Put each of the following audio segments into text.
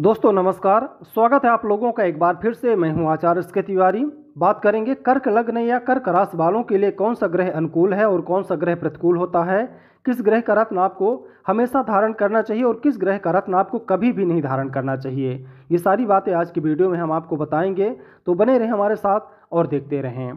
दोस्तों नमस्कार स्वागत है आप लोगों का एक बार फिर से मैं हूं आचार्य स्के तिवारी बात करेंगे कर्क लग्न या कर्क राशि वालों के लिए कौन सा ग्रह अनुकूल है और कौन सा ग्रह प्रतिकूल होता है किस ग्रह का रत्न आपको हमेशा धारण करना चाहिए और किस ग्रह का रत्न आपको कभी भी नहीं धारण करना चाहिए ये सारी बातें आज की वीडियो में हम आपको बताएंगे तो बने रहें हमारे साथ और देखते रहें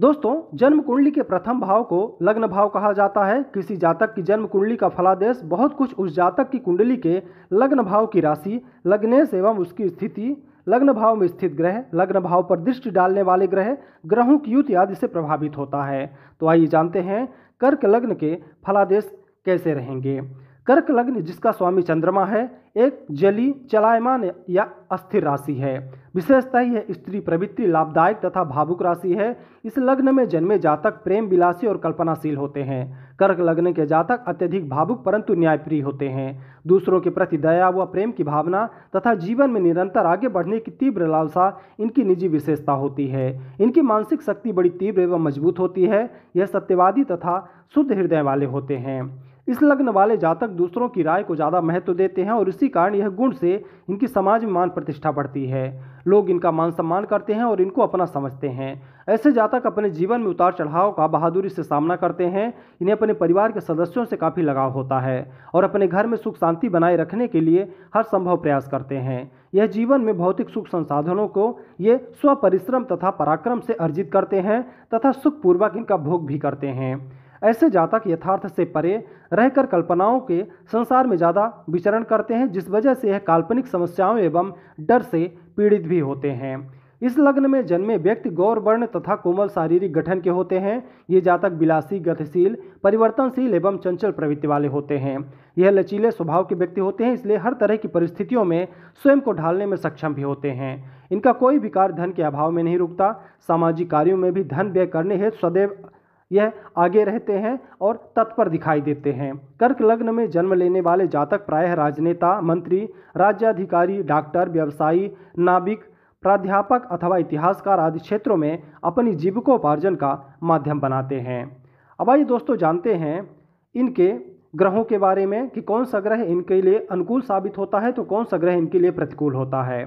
दोस्तों जन्म कुंडली के प्रथम भाव को लग्न भाव कहा जाता है किसी जातक की जन्म कुंडली का फलादेश बहुत कुछ उस जातक की कुंडली के लग्न भाव की राशि लग्नेश एवं उसकी स्थिति लग्न भाव में स्थित ग्रह लग्न भाव पर दृष्टि डालने वाले ग्रह ग्रहों की युति आदि से प्रभावित होता है तो आइए जानते हैं कर्क लग्न के फलादेश कैसे रहेंगे कर्क लग्न जिसका स्वामी चंद्रमा है एक जली चलायमान या अस्थिर राशि है विशेषतः यह स्त्री प्रवृत्ति लाभदायक तथा भावुक राशि है इस लग्न में जन्मे जातक प्रेम विलासी और कल्पनाशील होते हैं कर्क लग्न के जातक अत्यधिक भावुक परंतु न्यायप्रिय होते हैं दूसरों के प्रति दया व प्रेम की भावना तथा जीवन में निरंतर आगे बढ़ने की तीव्र लालसा इनकी निजी विशेषता होती है इनकी मानसिक शक्ति बड़ी तीव्र एवं मजबूत होती है यह सत्यवादी तथा शुद्ध हृदय वाले होते हैं इस लग्न वाले जातक दूसरों की राय को ज़्यादा महत्व देते हैं और इसी कारण यह गुण से इनकी समाज में मान प्रतिष्ठा बढ़ती है लोग इनका मान सम्मान करते हैं और इनको अपना समझते हैं ऐसे जातक अपने जीवन में उतार चढ़ाव का बहादुरी से सामना करते हैं इन्हें अपने परिवार के सदस्यों से काफ़ी लगाव होता है और अपने घर में सुख शांति बनाए रखने के लिए हर संभव प्रयास करते हैं यह जीवन में भौतिक सुख संसाधनों को ये स्वपरिश्रम तथा पराक्रम से अर्जित करते हैं तथा सुखपूर्वक इनका भोग भी करते हैं ऐसे जातक यथार्थ से परे रहकर कल्पनाओं के संसार में ज़्यादा विचरण करते हैं जिस वजह से यह काल्पनिक समस्याओं एवं डर से पीड़ित भी होते हैं इस लग्न में जन्मे व्यक्ति गौर वर्ण तथा कोमल शारीरिक गठन के होते हैं ये जातक विलासी गतिशील परिवर्तनशील एवं चंचल प्रवृत्ति वाले होते हैं यह लचीले स्वभाव के व्यक्ति होते हैं इसलिए हर तरह की परिस्थितियों में स्वयं को ढालने में सक्षम भी होते हैं इनका कोई विकार धन के अभाव में नहीं रुकता सामाजिक कार्यों में भी धन व्यय करने हेतु सदैव यह आगे रहते हैं और तत्पर दिखाई देते हैं कर्क लग्न में जन्म लेने वाले जातक प्रायः राजनेता मंत्री राज्याधिकारी डॉक्टर व्यवसायी नाभिक प्राध्यापक अथवा इतिहासकार आदि क्षेत्रों में अपनी जीविकोपार्जन का माध्यम बनाते हैं अब आइए दोस्तों जानते हैं इनके ग्रहों के बारे में कि कौन सा ग्रह इनके लिए अनुकूल साबित होता है तो कौन सा ग्रह इनके लिए प्रतिकूल होता है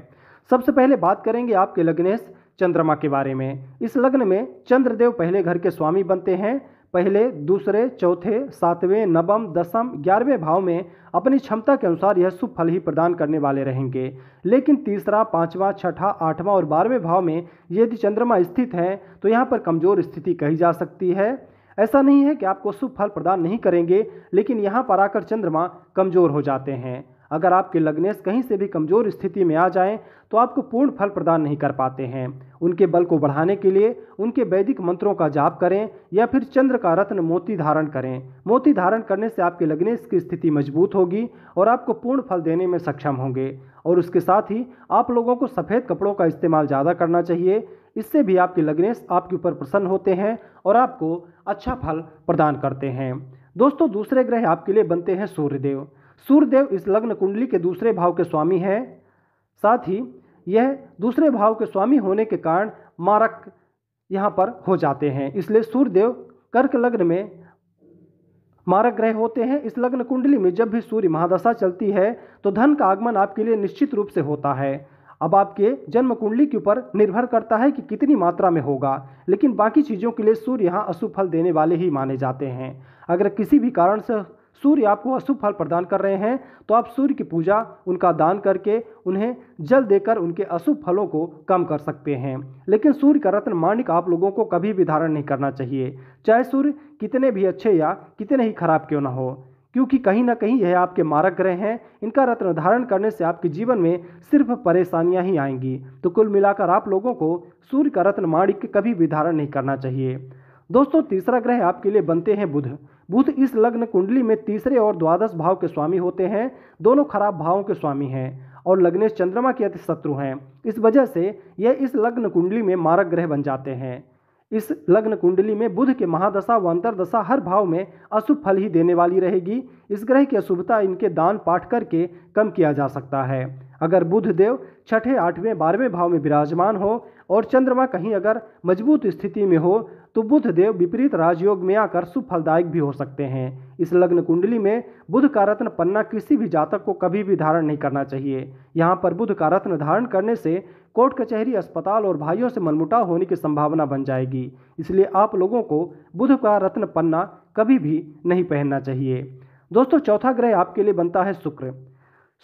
सबसे पहले बात करेंगे आपके लग्नेश चंद्रमा के बारे में इस लग्न में चंद्रदेव पहले घर के स्वामी बनते हैं पहले दूसरे चौथे सातवें नवम दसम ग्यारहवें भाव में अपनी क्षमता के अनुसार यह शुभ फल ही प्रदान करने वाले रहेंगे लेकिन तीसरा पांचवा छठा आठवां और बारहवें भाव में यदि चंद्रमा स्थित है तो यहाँ पर कमजोर स्थिति कही जा सकती है ऐसा नहीं है कि आपको शुभ फल प्रदान नहीं करेंगे लेकिन यहाँ पर आकर चंद्रमा कमजोर हो जाते हैं अगर आपके लग्नेश कहीं से भी कमज़ोर स्थिति में आ जाएं तो आपको पूर्ण फल प्रदान नहीं कर पाते हैं उनके बल को बढ़ाने के लिए उनके वैदिक मंत्रों का जाप करें या फिर चंद्र का रत्न मोती धारण करें मोती धारण करने से आपके लग्नेश की स्थिति मजबूत होगी और आपको पूर्ण फल देने में सक्षम होंगे और उसके साथ ही आप लोगों को सफ़ेद कपड़ों का इस्तेमाल ज़्यादा करना चाहिए इससे भी आपके लग्नेश आपके ऊपर प्रसन्न होते हैं और आपको अच्छा फल प्रदान करते हैं दोस्तों दूसरे ग्रह आपके लिए बनते हैं सूर्यदेव सूर्यदेव इस लग्न कुंडली के दूसरे भाव के स्वामी हैं साथ ही यह दूसरे भाव के स्वामी होने के कारण मारक यहाँ पर हो जाते हैं इसलिए सूर्यदेव कर्क लग्न में मारक ग्रह होते हैं इस लग्न कुंडली में जब भी सूर्य महादशा चलती है तो धन का आगमन आपके लिए निश्चित रूप से होता है अब आपके जन्म कुंडली के ऊपर निर्भर करता है कि कितनी मात्रा में होगा लेकिन बाकी चीज़ों के लिए सूर्य यहाँ अशुभ फल देने वाले ही माने जाते हैं अगर किसी भी कारण से सूर्य आपको अशुभ फल प्रदान कर रहे हैं तो आप सूर्य की पूजा उनका दान करके उन्हें जल देकर उनके अशुभ फलों को कम कर सकते हैं लेकिन सूर्य का रत्न माणिक आप लोगों को कभी भी धारण नहीं करना चाहिए चाहे सूर्य कितने भी अच्छे या कितने ही खराब क्यों ना हो क्योंकि कहीं ना कहीं यह आपके मारक ग्रह हैं इनका रत्न धारण करने से आपके जीवन में सिर्फ परेशानियां ही आएंगी तो कुल मिलाकर आप लोगों को सूर्य का रत्न माणिक कभी भी धारण नहीं करना चाहिए दोस्तों तीसरा ग्रह आपके लिए बनते हैं बुध बुध इस लग्न कुंडली में तीसरे और द्वादश भाव के स्वामी होते हैं दोनों खराब भावों के स्वामी हैं और लग्नेश चंद्रमा के अति शत्रु हैं इस वजह से यह इस लग्न कुंडली में मारक ग्रह बन जाते हैं इस लग्न कुंडली में बुध के महादशा व अंतरदशा हर भाव में अशुभ फल ही देने वाली रहेगी इस ग्रह की अशुभता इनके दान पाठ करके कम किया जा सकता है अगर बुध देव छठे आठवें बारहवें भाव में विराजमान हो और चंद्रमा कहीं अगर मजबूत स्थिति में हो तो बुध देव विपरीत राजयोग में आकर सुफलदायक भी हो सकते हैं इस लग्न कुंडली में बुध का रत्न पन्ना किसी भी जातक को कभी भी धारण नहीं करना चाहिए यहाँ पर बुध का रत्न धारण करने से कोर्ट कचहरी अस्पताल और भाइयों से मनमुटाव होने की संभावना बन जाएगी इसलिए आप लोगों को बुध का रत्न पन्ना कभी भी नहीं पहनना चाहिए दोस्तों चौथा ग्रह आपके लिए बनता है शुक्र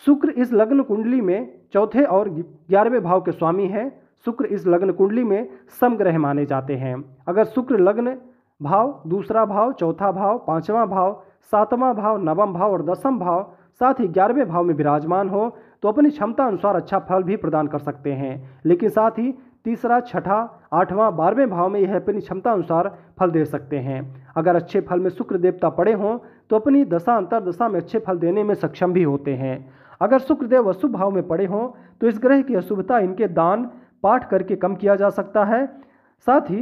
शुक्र इस लग्न कुंडली में चौथे और ग्यारहवें भाव के स्वामी हैं शुक्र इस लग्न कुंडली में समग्रह माने जाते हैं अगर शुक्र लग्न भाव दूसरा भाव चौथा भाव पांचवा भाव सातवां भाव नवम भाव और दसम भाव साथ ही ग्यारहवें भाव में विराजमान हो तो अपनी क्षमता अनुसार अच्छा फल भी प्रदान कर सकते हैं लेकिन साथ ही तीसरा छठा आठवां बारहवें भाव में यह अपनी क्षमता अनुसार फल दे सकते हैं अगर अच्छे फल में शुक्र देवता पड़े हों तो अपनी दशा अंतर दशा में अच्छे फल देने में सक्षम भी होते हैं अगर शुक्रदेव अशुभ भाव में पड़े हों तो इस ग्रह की अशुभता इनके दान पाठ करके कम किया जा सकता है साथ ही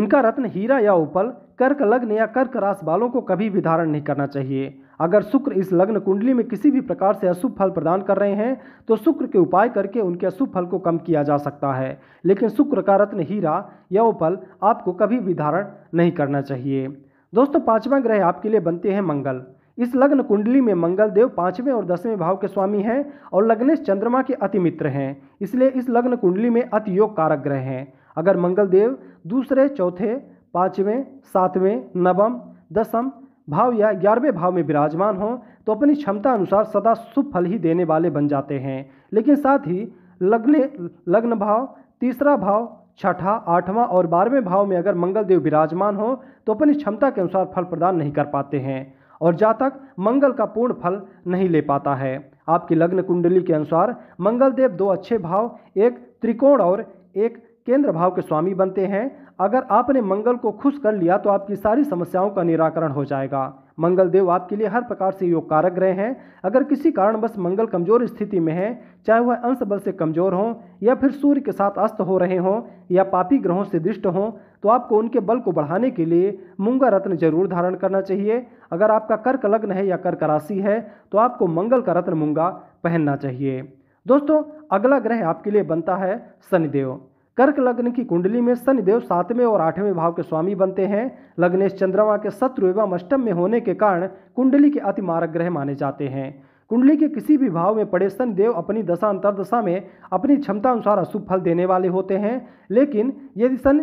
इनका रत्न हीरा या उपल कर्क लग्न या कर्क रास वालों को कभी भी धारण नहीं करना चाहिए अगर शुक्र इस लग्न कुंडली में किसी भी प्रकार से अशुभ फल प्रदान कर रहे हैं तो शुक्र के उपाय करके उनके अशुभ फल को कम किया जा सकता है लेकिन शुक्र का रत्न हीरा या उपल आपको कभी भी धारण नहीं करना चाहिए दोस्तों पांचवा ग्रह आपके लिए बनते हैं मंगल इस लग्न कुंडली में मंगल देव पांचवें और दसवें भाव के स्वामी हैं और लग्नेश चंद्रमा के अति मित्र हैं इसलिए इस लग्न कुंडली में अति योग कारक ग्रह हैं अगर मंगल देव दूसरे चौथे पाँचवें सातवें नवम दसम भाव या ग्यारहवें भाव में विराजमान हों तो अपनी क्षमता अनुसार सदा शुभ फल ही देने वाले बन जाते हैं लेकिन साथ ही लग्ने लग्न भाव तीसरा भाव छठा आठवां और बारहवें भाव में अगर मंगल देव विराजमान हो तो अपनी क्षमता के अनुसार फल प्रदान नहीं कर पाते हैं और जातक मंगल का पूर्ण फल नहीं ले पाता है आपकी लग्न कुंडली के अनुसार मंगल देव दो अच्छे भाव एक त्रिकोण और एक केंद्र भाव के स्वामी बनते हैं अगर आपने मंगल को खुश कर लिया तो आपकी सारी समस्याओं का निराकरण हो जाएगा मंगल देव आपके लिए हर प्रकार से योग कारक ग्रह हैं अगर किसी कारणवश मंगल कमजोर स्थिति में है चाहे वह अंश बल से कमजोर हों या फिर सूर्य के साथ अस्त हो रहे हों या पापी ग्रहों से दृष्ट हों तो आपको उनके बल को बढ़ाने के लिए मूंगा रत्न जरूर धारण करना चाहिए अगर आपका कर्क लग्न है या कर्क राशि है तो आपको मंगल का रत्न मूंगा पहनना चाहिए दोस्तों अगला ग्रह आपके लिए बनता है शनिदेव कर्क लग्न की कुंडली में शनिदेव सातवें और आठवें भाव के स्वामी बनते हैं लग्नेश चंद्रमा के शत्रु एवं अष्टम में होने के कारण कुंडली के अति मारक ग्रह माने जाते हैं कुंडली के किसी भी भाव में पड़े शनिदेव अपनी दशा अंतरदशा में अपनी क्षमता अनुसार अशुभ फल देने वाले होते हैं लेकिन यदि सन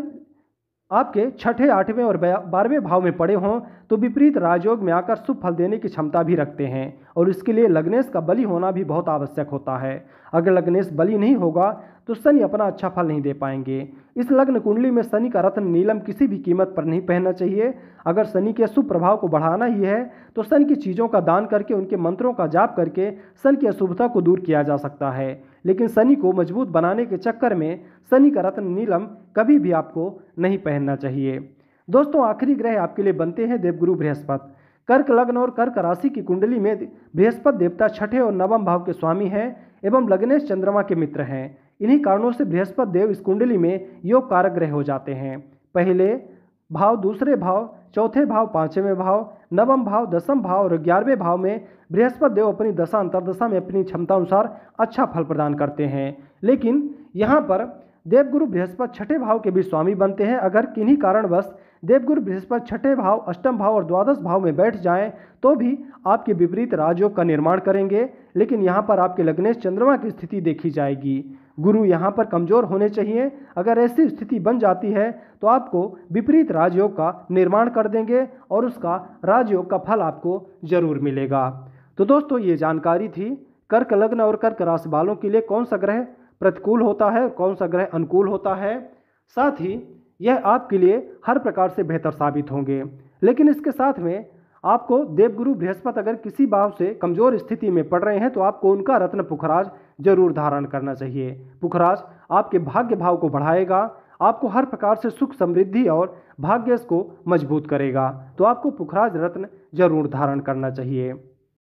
आपके छठे आठवें और बारहवें भाव में पड़े हों तो विपरीत राजयोग में आकर शुभ फल देने की क्षमता भी रखते हैं और इसके लिए लग्नेश का बलि होना भी बहुत आवश्यक होता है अगर लग्नेश बलि नहीं होगा तो शनि अपना अच्छा फल नहीं दे पाएंगे इस लग्न कुंडली में शनि का रत्न नीलम किसी भी कीमत पर नहीं पहनना चाहिए अगर शनि के शुभ प्रभाव को बढ़ाना ही है तो शनि की चीज़ों का दान करके उनके मंत्रों का जाप करके शनि की अशुभता को दूर किया जा सकता है लेकिन शनि को मजबूत बनाने के चक्कर में शनि का रत्न नीलम कभी भी आपको नहीं पहनना चाहिए दोस्तों आखिरी ग्रह आपके लिए बनते हैं देवगुरु बृहस्पति कर्क लग्न और कर्क राशि की कुंडली में बृहस्पति देवता छठे और नवम भाव के स्वामी हैं एवं लग्नेश चंद्रमा के मित्र हैं इन्हीं कारणों से बृहस्पति देव इस कुंडली में योग कारक ग्रह हो जाते हैं पहले भाव दूसरे भाव चौथे भाव पांचवें भाव नवम भाव दसम भाव और ग्यारहवें भाव में बृहस्पति देव अपनी दशा अंतरदशा में अपनी क्षमता अनुसार अच्छा फल प्रदान करते हैं लेकिन यहाँ पर देवगुरु बृहस्पति छठे भाव के भी स्वामी बनते हैं अगर किन्हीं कारणवश देवगुरु बृहस्पति छठे भाव अष्टम भाव और द्वादश भाव में बैठ जाएं तो भी आपके विपरीत राजयोग का निर्माण करेंगे लेकिन यहाँ पर आपके लग्नेश चंद्रमा की स्थिति देखी जाएगी गुरु यहाँ पर कमज़ोर होने चाहिए अगर ऐसी स्थिति बन जाती है तो आपको विपरीत राजयोग का निर्माण कर देंगे और उसका राजयोग का फल आपको जरूर मिलेगा तो दोस्तों ये जानकारी थी कर्क लग्न और कर्क राशि वालों के लिए कौन सा ग्रह प्रतिकूल होता है कौन सा ग्रह अनुकूल होता है साथ ही यह आपके लिए हर प्रकार से बेहतर साबित होंगे लेकिन इसके साथ में आपको देवगुरु बृहस्पति अगर किसी भाव से कमजोर स्थिति में पड़ रहे हैं तो आपको उनका रत्न पुखराज जरूर धारण करना चाहिए पुखराज आपके भाग्य भाव को बढ़ाएगा आपको हर प्रकार से सुख समृद्धि और भाग्य को मजबूत करेगा तो आपको पुखराज रत्न जरूर धारण करना चाहिए